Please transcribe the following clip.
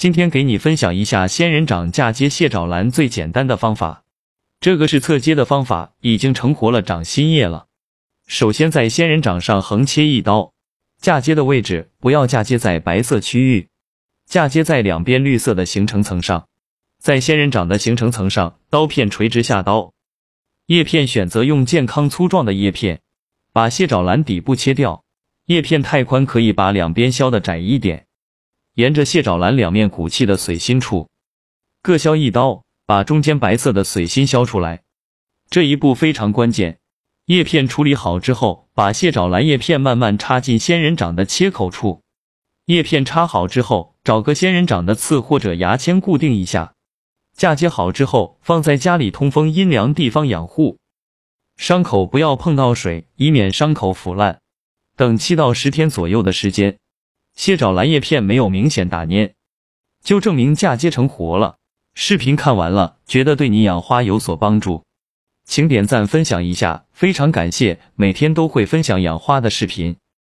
今天给你分享一下仙人掌嫁接蟹爪兰最简单的方法，这个是侧接的方法，已经成活了，长新叶了。首先在仙人掌上横切一刀，嫁接的位置不要嫁接在白色区域，嫁接在两边绿色的形成层上。在仙人掌的形成层上，刀片垂直下刀，叶片选择用健康粗壮的叶片，把蟹爪兰底部切掉，叶片太宽可以把两边削的窄一点。沿着蟹爪兰两面骨气的髓心处，各削一刀，把中间白色的髓心削出来。这一步非常关键。叶片处理好之后，把蟹爪兰叶片慢慢插进仙人掌的切口处。叶片插好之后，找个仙人掌的刺或者牙签固定一下。嫁接好之后，放在家里通风阴凉地方养护。伤口不要碰到水，以免伤口腐烂。等七到十天左右的时间。蟹爪兰叶片没有明显打蔫，就证明嫁接成活了。视频看完了，觉得对你养花有所帮助，请点赞分享一下，非常感谢！每天都会分享养花的视频。